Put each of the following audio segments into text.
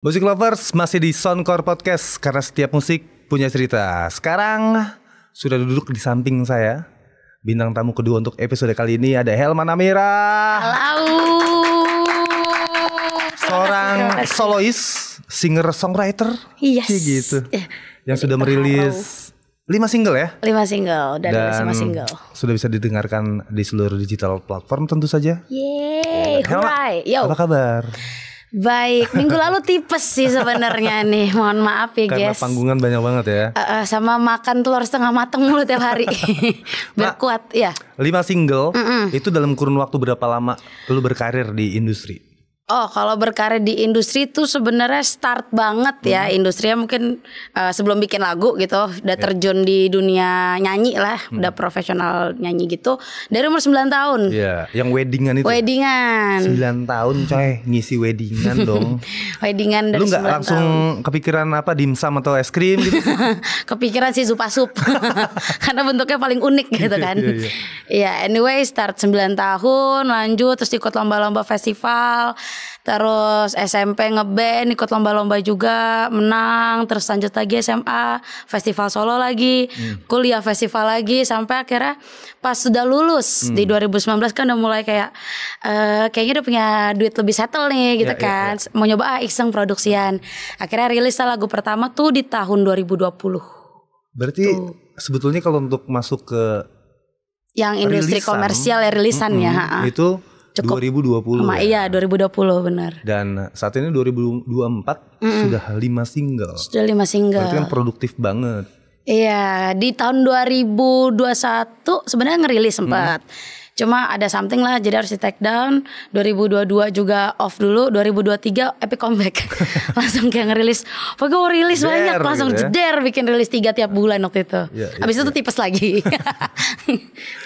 Musik Lovers masih di Soundcore Podcast karena setiap musik punya cerita. Sekarang sudah duduk di samping saya bintang tamu kedua untuk episode kali ini ada Helma Amira. Halo. Seorang solois, singer songwriter. Yes. Sih gitu. Eh. Yang sudah merilis lima single ya? Lima single dan, dan lima single. Sudah bisa didengarkan di seluruh digital platform tentu saja. Yeay, Helma, Yo. Apa kabar? Baik, minggu lalu tipes sih sebenarnya nih. Mohon maaf ya, Karena guys. Karena panggungan banyak banget ya. Uh, uh, sama makan telur setengah mateng mulu tiap hari. berkuat ya. Lima single mm -mm. itu dalam kurun waktu berapa lama lu berkarir di industri? Oh, kalau berkarya di industri itu sebenarnya start banget ya hmm. industrinya mungkin uh, sebelum bikin lagu gitu, udah yeah. terjun di dunia nyanyi lah, hmm. udah profesional nyanyi gitu dari umur 9 tahun. Iya, yeah. yang weddingan itu. Ya? Weddingan. 9 tahun coy, ngisi weddingan dong. weddingan dari Lu gak langsung tahun. kepikiran apa dimsum atau es krim gitu? kepikiran sih supa sup. Karena bentuknya paling unik gitu iya, kan. Iya, yeah, yeah. yeah, anyway start 9 tahun, lanjut terus ikut lomba-lomba festival terus SMP ngeband ikut lomba-lomba juga menang terus lanjut lagi SMA festival Solo lagi hmm. kuliah festival lagi sampai akhirnya pas sudah lulus hmm. di 2019 kan udah mulai kayak uh, kayaknya udah punya duit lebih settle nih ya, gitu ya, kan ya, ya. mau nyoba ah iseng produksian akhirnya rilis lagu pertama tuh di tahun 2020 berarti tuh. sebetulnya kalau untuk masuk ke yang industri rilisan, komersial ya rilisan mm -hmm, itu cukup 2020 sama, ya? Iya 2020 benar Dan saat ini 2024 mm -mm. sudah 5 single Sudah 5 single Berarti kan produktif banget Iya di tahun 2021 sebenarnya ngerilis sempat hmm. Cuma ada something lah jadi harus di take down 2022 juga off dulu 2023 epic comeback Langsung kayak ngerilis Pokoknya gue rilis Dare, banyak langsung gitu ya. jeder bikin rilis tiga tiap bulan waktu itu ya, ya, Abis ya. itu iya. tipes lagi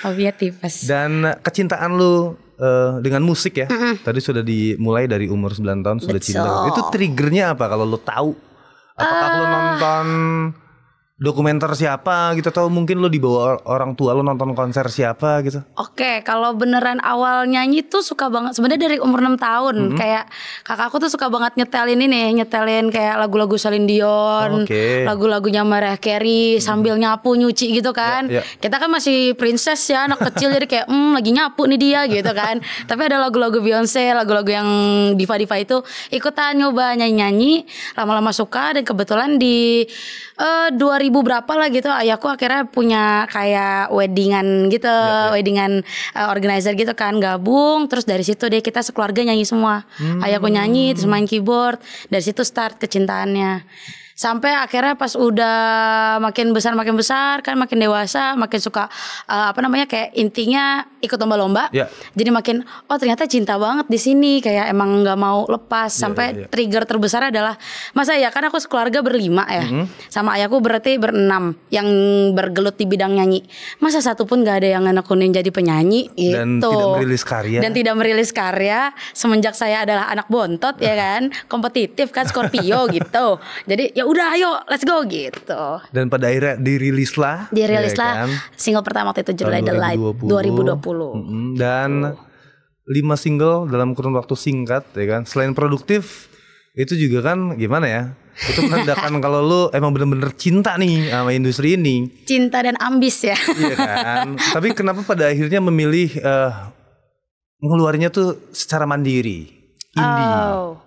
Hobinya oh, tipes Dan kecintaan lu Eh, dengan musik ya. mm -hmm. Tadi sudah dimulai dari umur 9 tahun sudah Betul. cinta. Itu triggernya apa kalau lo tahu? Apakah uh, lo eh, nonton dokumenter siapa gitu atau mungkin lo dibawa orang tua lo nonton konser siapa gitu? Oke, kalau beneran awal nyanyi tuh suka banget sebenarnya dari umur 6 tahun mm -hmm. kayak kakakku tuh suka banget nyetelin ini nyetelin kayak lagu-lagu Celine Dion, oh, okay. lagu-lagunya Mariah Carey mm -hmm. sambil nyapu nyuci gitu ya, kan. Yeah, yeah. Kita kan masih princess ya anak kecil jadi kayak hmm lagi nyapu nih dia gitu kan. Tapi ada lagu-lagu Beyonce, lagu-lagu yang diva-diva itu ikutan nyoba nyanyi-nyanyi, lama-lama suka dan kebetulan di uh, eh, 2000 berapa lah gitu ayahku akhirnya punya kayak weddingan gitu, ya, ya. weddingan uh, organizer gitu kan gabung terus dari situ deh kita sekeluarga nyanyi semua. Hmm. Ayahku nyanyi terus main keyboard. Dari situ start kecintaannya sampai akhirnya pas udah makin besar makin besar kan makin dewasa makin suka uh, apa namanya kayak intinya ikut lomba-lomba yeah. jadi makin oh ternyata cinta banget di sini kayak emang nggak mau lepas yeah, sampai yeah, yeah. trigger terbesar adalah masa ya kan aku sekeluarga berlima ya mm -hmm. sama ayahku berarti berenam yang bergelut di bidang nyanyi masa satu pun nggak ada yang nekunin jadi penyanyi dan itu tidak gitu. merilis karya dan tidak merilis karya semenjak saya adalah anak bontot ya kan kompetitif kan Scorpio gitu jadi ya Ya udah ayo let's go gitu. Dan pada akhirnya dirilislah. Dirilislah ya kan? single pertama waktu itu July The Light 2020. 2020. Mm -hmm. Dan lima single dalam kurun waktu singkat ya kan. Selain produktif itu juga kan gimana ya? Itu menandakan kan kalau lu emang bener-bener cinta nih sama industri ini. Cinta dan ambis ya. iya kan. Tapi kenapa pada akhirnya memilih uh, eh, ngeluarnya tuh secara mandiri? Indie. Oh.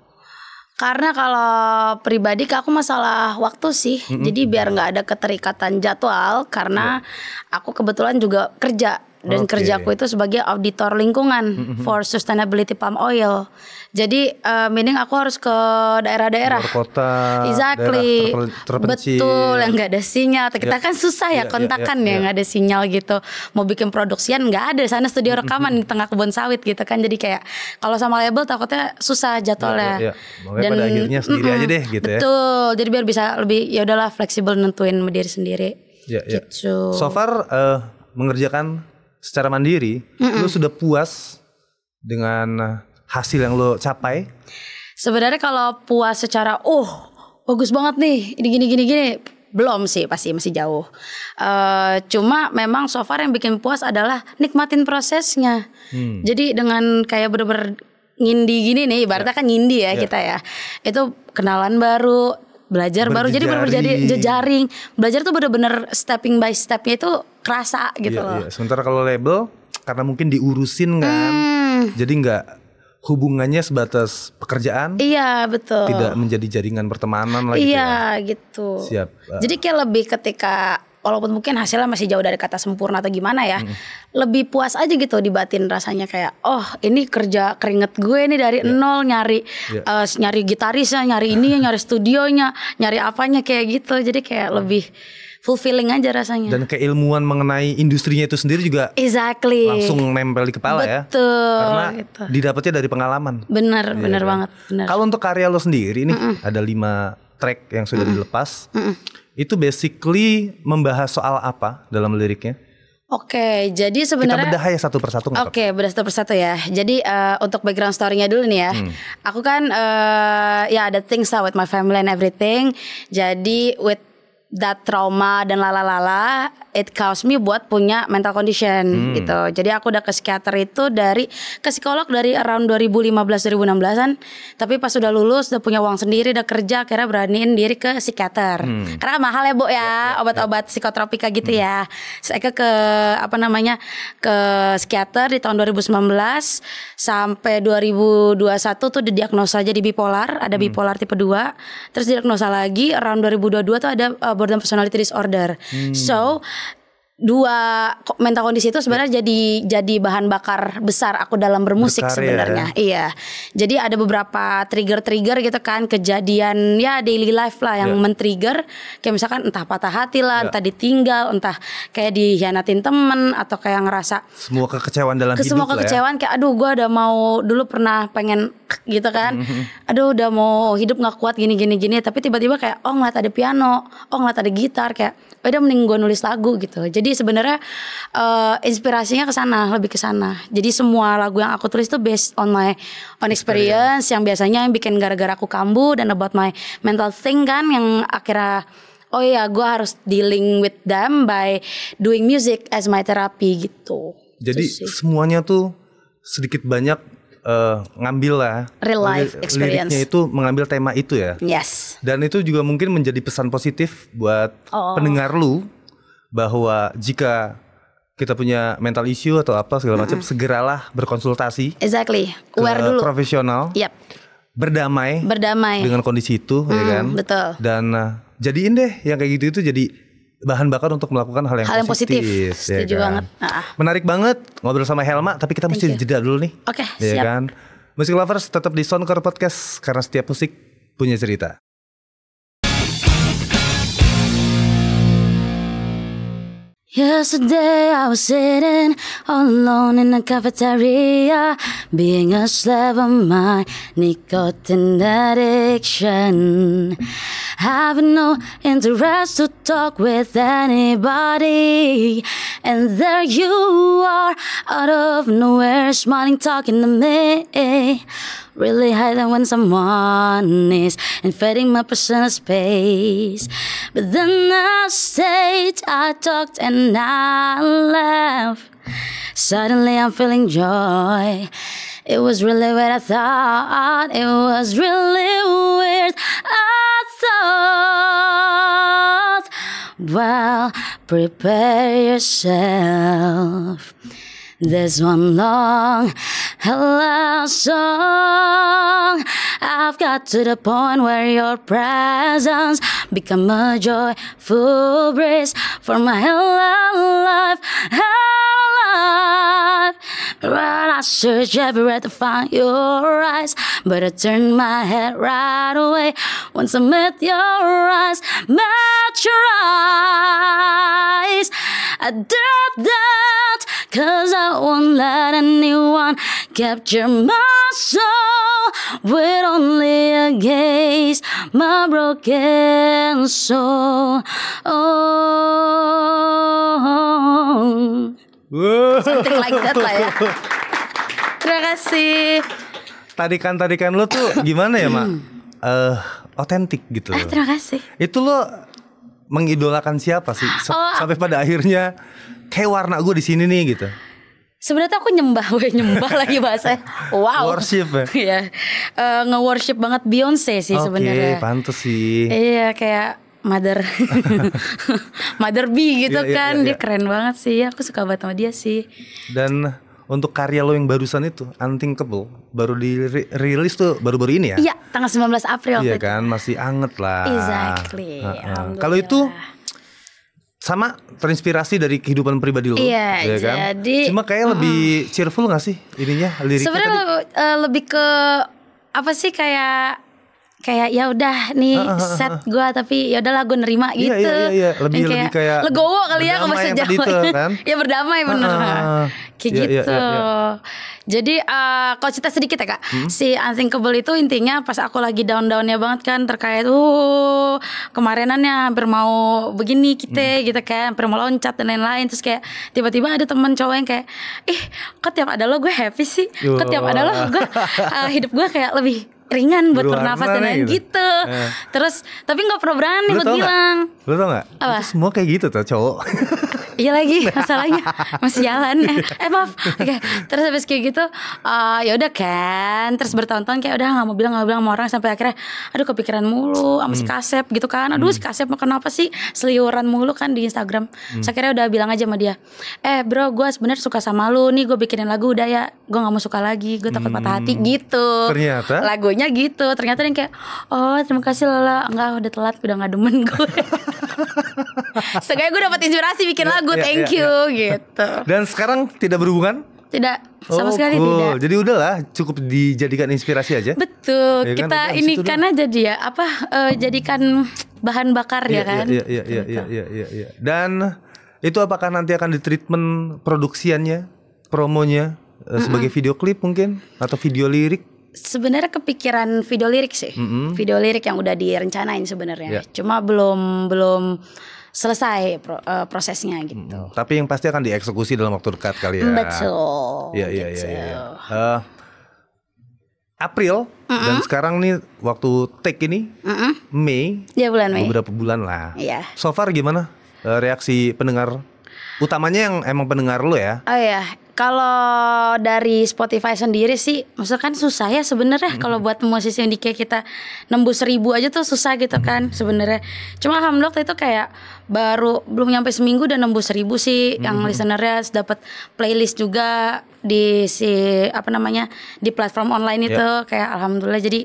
Karena kalau pribadi ke aku masalah waktu sih, mm -hmm. jadi biar nggak ada keterikatan jadwal karena yeah. aku kebetulan juga kerja dan okay. kerjaku itu sebagai auditor lingkungan mm -hmm. for sustainability palm oil. Jadi uh, meaning aku harus ke daerah-daerah kota, exactly, daerah ter betul yang nggak ada sinyal. Kita yeah. kan susah ya yeah, ya, kontakan yeah, yeah, ya nggak yeah. ada sinyal gitu. Mau bikin produksian nggak ada sana studio rekaman mm -hmm. di tengah kebun sawit gitu kan. Jadi kayak kalau sama label takutnya susah jadwalnya. Yeah, yeah, yeah. Dan pada akhirnya sendiri mm -mm, aja deh gitu ya. betul. ya. Jadi biar bisa lebih ya udahlah fleksibel nentuin diri sendiri. Ya, yeah, gitu. So far uh, mengerjakan secara mandiri, mm -mm. lo sudah puas dengan hasil yang lo capai? Sebenarnya kalau puas secara oh bagus banget nih, ini gini gini gini belum sih pasti masih jauh. Uh, cuma memang so far yang bikin puas adalah nikmatin prosesnya. Hmm. Jadi dengan kayak bener-bener ngindi gini nih, ibaratnya yeah. kan ngindi ya yeah. kita ya. Itu kenalan baru, belajar baru jadi baru jadi jejaring belajar tuh bener-bener stepping by stepnya itu kerasa gitu iya, loh iya. sementara kalau label karena mungkin diurusin kan hmm. jadi nggak hubungannya sebatas pekerjaan iya betul tidak menjadi jaringan pertemanan lah iya, gitu ya. gitu siap jadi kayak lebih ketika walaupun mungkin hasilnya masih jauh dari kata sempurna atau gimana ya, hmm. lebih puas aja gitu di batin rasanya kayak oh ini kerja keringet gue ini dari yeah. nol nyari yeah. Iya. uh, nyari gitarisnya, nyari ini, nyari studionya, nyari apanya kayak gitu. Jadi kayak hmm. lebih fulfilling aja rasanya. Dan keilmuan mengenai industrinya itu sendiri juga exactly. langsung nempel di kepala Betul, ya. Betul. Karena gitu. didapatnya dari pengalaman. Bener, ya, bener kan? banget. Kalau untuk karya lo sendiri ini mm -mm. ada lima track yang sudah mm -mm. dilepas. Mm -mm itu basically membahas soal apa dalam liriknya? Oke, jadi sebenarnya kita bedah ya satu persatu. Oke, okay, bedah satu persatu ya. Jadi uh, untuk background storynya dulu nih ya. Hmm. Aku kan uh, ya ada things lah with my family and everything. Jadi with that trauma dan lalalala it caused me buat punya mental condition hmm. gitu. Jadi aku udah ke psikiater itu dari ke psikolog dari around 2015 2016-an. Tapi pas udah lulus udah punya uang sendiri, udah kerja akhirnya beraniin diri ke psikiater. Hmm. Karena mahal ya, Bu ya, ya, ya obat-obat ya. psikotropika gitu hmm. ya. Saya ke, ke apa namanya? ke psikiater di tahun 2019 sampai 2021 tuh didiagnosa jadi bipolar, ada hmm. bipolar tipe 2. Terus didiagnosa lagi around 2022 tuh ada uh, Borderline personality disorder. Hmm. So dua mental kondisi itu sebenarnya ya. jadi jadi bahan bakar besar aku dalam bermusik ya. sebenarnya. Ya. Iya. Jadi ada beberapa trigger-trigger gitu kan kejadian ya daily life lah yang ya. men-trigger kayak misalkan entah patah hati lah, ya. entah ditinggal, entah kayak dihianatin temen atau kayak ngerasa semua kekecewaan dalam ke hidup semua ya. kekecewaan ya. kayak aduh gua udah mau dulu pernah pengen gitu kan. Mm-hmm. Aduh udah mau hidup nggak kuat gini gini gini tapi tiba-tiba kayak oh ngeliat ada piano, oh ngeliat ada gitar kayak udah mending gua nulis lagu gitu. Jadi jadi sebenarnya uh, inspirasinya ke sana, lebih ke sana. Jadi semua lagu yang aku tulis tuh based on my on experience, yang biasanya yang bikin gara-gara aku kambuh dan about my mental thing kan yang akhirnya oh iya gue harus dealing with them by doing music as my therapy gitu. Jadi semuanya tuh sedikit banyak uh, ngambil lah real life experience liriknya itu mengambil tema itu ya. Yes. Dan itu juga mungkin menjadi pesan positif buat oh. pendengar lu bahwa jika kita punya mental issue atau apa segala macam, mm -hmm. segeralah berkonsultasi. Exactly. Aware dulu. Profesional. Yep. Berdamai. Berdamai. Dengan kondisi itu, ya mm, ya kan. Betul. Dan uh, jadiin deh yang kayak gitu itu jadi bahan bakar untuk melakukan hal yang, hal yang positif. positif. Ya Setuju kan? banget. uh ah, huh ah. Menarik banget ngobrol sama Helma, tapi kita Thank mesti you. jeda dulu nih. Oke. Okay, ya siap. kan. Musik lovers tetap di Soundcore Podcast karena setiap musik punya cerita. Yesterday I was sitting all alone in the cafeteria, being a slave of my nicotine addiction. Having no interest to talk with anybody. And there you are, out of nowhere, smiling, talking to me. Really hiding when someone is invading my personal space. But then I stayed, I talked, and I laughed. Suddenly I'm feeling joy. It was really what I thought. It was really weird. I thought, well, prepare yourself. This one long, hello song. I've got to the point where your presence become a joyful breeze for my whole life. Whole life. Right, I search everywhere to find your eyes, but I turn my head right away once I met your eyes, met your eyes. I drop that Cause I won't let anyone capture my soul With only a gaze, my broken soul Oh Something like that lah ya Terima kasih Tadikan-tadikan lo tuh gimana ya, Mak? Hmm. Eh, uh, otentik gitu ah, loh. Eh, terima kasih. Itu lo mengidolakan siapa sih S oh. Ah. sampai pada akhirnya kayak warna gue di sini nih gitu sebenarnya aku nyembah gue nyembah lagi bahasa wow worship ya yeah. Iya. uh, nge worship banget Beyonce sih okay, sebenarnya oke pantas sih iya yeah, kayak mother mother B gitu yeah, iya, kan iya, dia keren banget sih aku suka banget sama dia sih dan untuk karya lo yang barusan itu unthinkable baru dirilis tuh baru-baru ini ya? Iya, tanggal 19 April. Iya kan, masih anget lah. Exactly. Uh -huh. Kalau itu sama terinspirasi dari kehidupan pribadi lo, iya, ya kan? Jadi, Cuma kayak uh, lebih cheerful gak sih ininya liriknya? Sebenarnya uh, lebih ke apa sih kayak kayak ya udah nih set gue tapi ya udahlah gue nerima iya, gitu. Iya, iya, iya. Lebih, kayak, lebih kayak legowo kali ya kalau bahasa Jawa. Itu, kan? ya berdamai bener. kayak iya, iya, gitu. Iya, iya, Jadi uh, kalau cerita sedikit ya kak, hmm? si Unthinkable itu intinya pas aku lagi down-downnya banget kan terkait uh kemarinannya hampir mau begini kita hmm. gitu kan, hampir mau loncat dan lain-lain terus kayak tiba-tiba ada teman cowok yang kayak ih eh, kok tiap ada lo gue happy sih, kok tiap ada lo gue uh, hidup gue kayak lebih ringan buat bernafas dan gitu. gitu. Eh. Terus tapi nggak pernah berani buat bilang. Lu tau gak? Apa? Itu semua kayak gitu tuh cowok. Iya lagi masalahnya masih jalan. Eh, eh maaf. Oke. Terus habis kayak gitu uh, ya udah kan. Terus bertonton kayak udah nggak mau bilang nggak bilang sama orang sampai akhirnya aduh kepikiran mulu sama si hmm. Kasep gitu kan. Aduh si hmm. Kasep kenapa sih seliuran mulu kan di Instagram. Hmm. Saya kira udah bilang aja sama dia. Eh bro gue sebenarnya suka sama lu nih gue bikinin lagu udah ya. Gue nggak mau suka lagi. Gue takut patah hati gitu. Ternyata lagunya gitu. Ternyata dia kayak oh terima kasih Lala. Enggak udah telat udah nggak demen gue. Seenggaknya gue dapat inspirasi bikin iya, lagu iya, Thank iya, you gitu Dan sekarang tidak berhubungan? Tidak sama oh, sekali cool. tidak. Jadi udahlah cukup dijadikan inspirasi aja. Betul. Ya Kita ini karena jadi ya apa uh, jadikan bahan bakar ya, kan. Iya iya iya iya gitu. iya iya. iya. Dan itu apakah nanti akan ditreatment produksiannya, promonya mm -mm. sebagai video klip mungkin atau video lirik? sebenarnya kepikiran video lirik sih, mm -hmm. video lirik yang udah direncanain sebenarnya. Yeah. Cuma belum belum selesai eh, prosesnya gitu. Hmm, tapi yang pasti akan dieksekusi dalam waktu dekat kali ya. Hmm, betul. Iya iya iya. iya. Gitu. Eh, April mm -mm. dan sekarang nih waktu take ini mm -mm. Mei. Ya bulan Mei. Beberapa bulan lah. Iya. So far gimana eh, reaksi pendengar? Utamanya yang emang pendengar lo ya? Oh ya, kalau dari Spotify sendiri sih, maksudnya kan susah ya sebenarnya hmm. kalau buat musisi yang kayak kita nembus ribu aja tuh susah gitu hmm. kan sebenarnya. Cuma alhamdulillah itu kayak baru belum nyampe seminggu udah nembus ribu sih hmm. yang listenernya dapat playlist juga di si apa namanya di platform online ya. itu yeah. kayak alhamdulillah jadi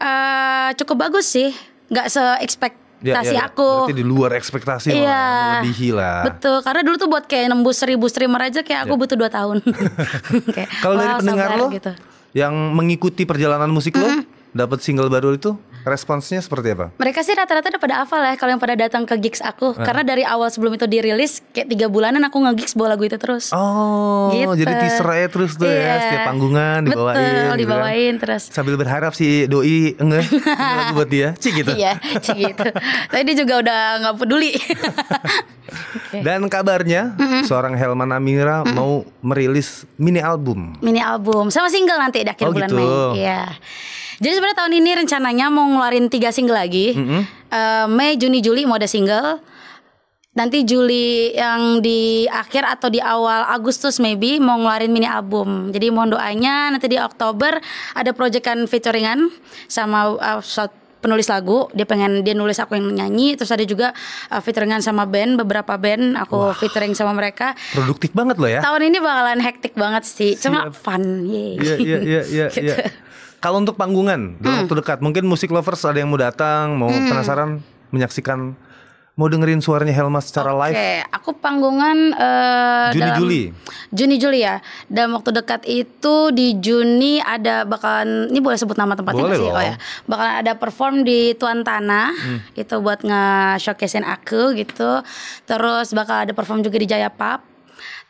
uh, cukup bagus sih nggak se expect ekspektasi ya, ya, ya, aku. Berarti di luar ekspektasi iya. ya. lebih lah. Betul, karena dulu tuh buat kayak nembus seribu streamer aja kayak aku ya. butuh dua tahun. Kalau wow, dari pendengar lo gitu. yang mengikuti perjalanan musik mm -hmm. lo, dapat single baru itu Responsnya seperti apa? Mereka sih rata-rata udah pada hafal ya kalau yang pada datang ke gigs aku. Uh. Karena dari awal sebelum itu dirilis kayak tiga bulanan aku nge-gigs bawa lagu itu terus. Oh, gitu. jadi aja terus tuh yeah. ya iya. setiap panggungan dibawain. Betul, gitu dibawain kan. terus. Sambil berharap si doi nge lagu buat dia. Cik gitu. Iya, cik gitu. Tapi dia juga udah nggak peduli. okay. Dan kabarnya mm -hmm. seorang Helman Amira mm -hmm. mau merilis mini album. Mini album sama single nanti di akhir oh, bulan gitu. Mei. Iya. Jadi sebenarnya tahun ini rencananya mau ngeluarin tiga single lagi. Mm -hmm. uh, Mei, Juni, Juli mau ada single. Nanti Juli yang di akhir atau di awal Agustus maybe mau ngeluarin mini album. Jadi mohon doanya nanti di Oktober ada proyekan featuringan sama uh, penulis lagu dia pengen dia nulis aku yang nyanyi terus ada juga uh, featuringan sama band beberapa band aku Wah, featuring sama mereka produktif banget loh ya tahun ini bakalan hektik banget sih Siap. fun iya iya iya iya, gitu. iya. Kalau untuk panggungan dalam hmm. waktu dekat, mungkin musik lovers ada yang mau datang, mau hmm. penasaran menyaksikan mau dengerin suaranya Helma secara okay. live? Oke, aku panggungan uh, Juni dalam, Juli. Juni Juli ya. Dan waktu dekat itu di Juni ada bakalan ini boleh sebut nama tempatnya sih? Oh ya. Bakalan ada perform di Tuan Tanah. Hmm. Itu buat nge-showcasein aku gitu. Terus bakal ada perform juga di Jaya Pub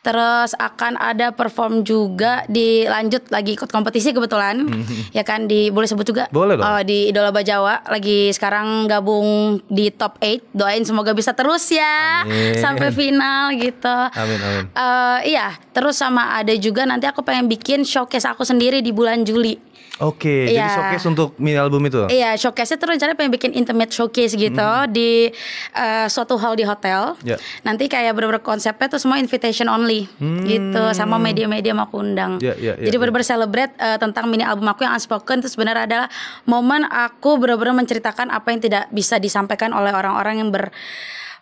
terus akan ada perform juga dilanjut lagi ikut kompetisi kebetulan mm-hmm. ya kan di boleh sebut juga boleh dong. Uh, di Idola Bajawa lagi sekarang gabung di top 8 doain semoga bisa terus ya amin. sampai final gitu amin amin uh, iya terus sama ada juga nanti aku pengen bikin showcase aku sendiri di bulan Juli Oke, okay, yeah. jadi iya. showcase untuk mini album itu? Iya, yeah, showcase-nya tuh rencana pengen bikin intimate showcase gitu mm. di uh, suatu hall di hotel. Yeah. Nanti kayak bener-bener konsepnya tuh semua invitation only mm. gitu sama media-media mau aku undang. Yeah, yeah, yeah, jadi ya. bener-bener yeah. celebrate uh, tentang mini album aku yang unspoken itu sebenarnya adalah momen aku bener-bener menceritakan apa yang tidak bisa disampaikan oleh orang-orang yang ber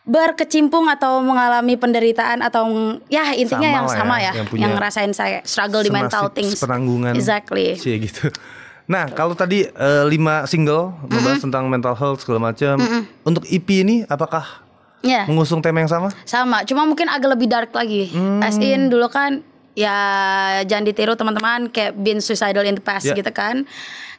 berkecimpung atau mengalami penderitaan atau ya intinya sama yang sama ya, ya yang, punya yang ngerasain saya struggle di mental things penanggungan exactly sih gitu nah kalau tadi uh, lima single membahas mm -hmm. tentang mental health segala macam mm -hmm. untuk EP ini apakah yeah. mengusung tema yang sama sama cuma mungkin agak lebih dark lagi hmm. as in dulu kan ya jangan ditiru teman-teman kayak been suicidal in the past yeah. gitu kan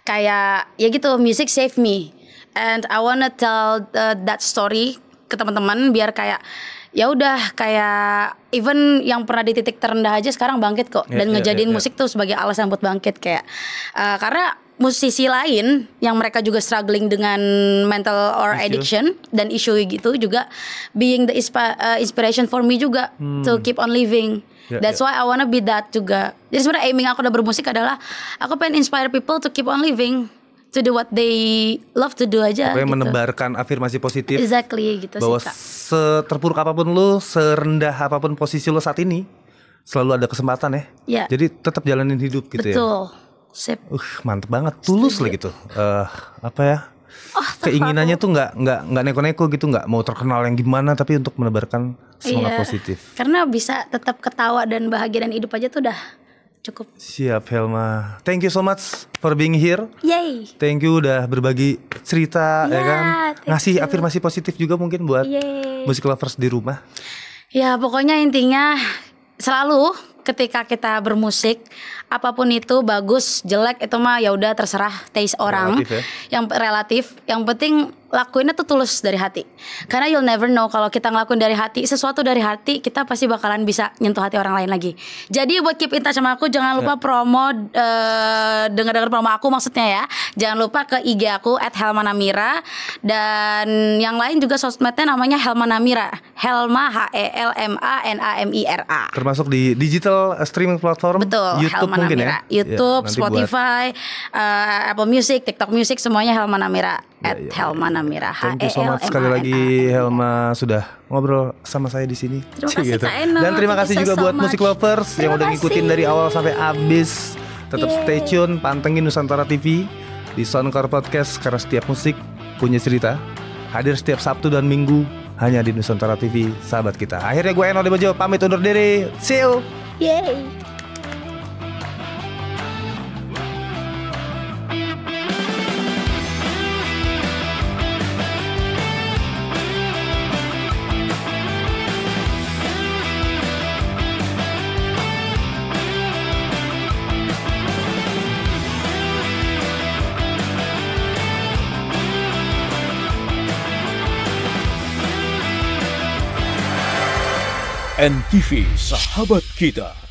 kayak ya gitu music save me and I wanna tell uh, that story ke teman-teman biar kayak ya udah kayak even yang pernah di titik terendah aja sekarang bangkit kok yeah, dan yeah, ngejadiin yeah, yeah. musik tuh sebagai alasan buat bangkit kayak uh, karena musisi lain yang mereka juga struggling dengan mental or issue. addiction dan isu gitu juga being the ispa, uh, inspiration for me juga hmm. to keep on living. Yeah, That's yeah. why I wanna be that juga. Jadi sebenarnya aiming aku udah bermusik adalah aku pengen inspire people to keep on living to do what they love to do aja. Pokoknya gitu. menebarkan afirmasi positif. Exactly gitu bahwa sih terpuruk Seterpuruk apapun lu, serendah apapun posisi lu saat ini, selalu ada kesempatan ya. Yeah. Jadi tetap jalanin hidup gitu Betul. ya. Betul. Sip. Uh, mantep banget, tulus Setuju. lah gitu. Uh, apa ya? Oh, Keinginannya tuh nggak nggak nggak neko-neko gitu, nggak mau terkenal yang gimana, tapi untuk menebarkan semangat iya, positif. Karena bisa tetap ketawa dan bahagia dan hidup aja tuh udah cukup. Siap Helma. Thank you so much for being here. Yay. Thank you udah berbagi cerita ya, ya kan. Ngasih you. afirmasi positif juga mungkin buat Yay. musik lovers di rumah. Ya, pokoknya intinya selalu ketika kita bermusik apapun itu bagus jelek itu mah ya udah terserah taste orang relatif ya? yang relatif yang penting lakuinnya tuh tulus dari hati. Karena you'll never know kalau kita ngelakuin dari hati, sesuatu dari hati, kita pasti bakalan bisa nyentuh hati orang lain lagi. Jadi buat keep in touch sama aku, jangan lupa ya. promo uh, eh, dengar-dengar promo aku maksudnya ya. Jangan lupa ke IG aku at @helmanamira dan yang lain juga sosmednya namanya Helmanamira. Helma H E L M A N A M I R A. Termasuk di digital eh, streaming platform Betul, YouTube mungkin ya. ya YouTube, ya, Spotify, buat... uh, eh, Apple Music, TikTok Music semuanya Helmanamira. Iya, at ya, ya, Helma Namira. Thank you so e much sekali lagi Helma sudah ngobrol sama saya di sini. Terima gitu. kasih Dan terima kasih juga buat musik lovers yang udah ngikutin dari awal sampai habis. Tetap stay tune, pantengin Nusantara TV di Soundcore Podcast karena setiap musik punya cerita. Hadir setiap Sabtu dan Minggu hanya di Nusantara TV, sahabat kita. Akhirnya gue di Demojo pamit undur diri. See you. Yay. NTV, sahabat kita.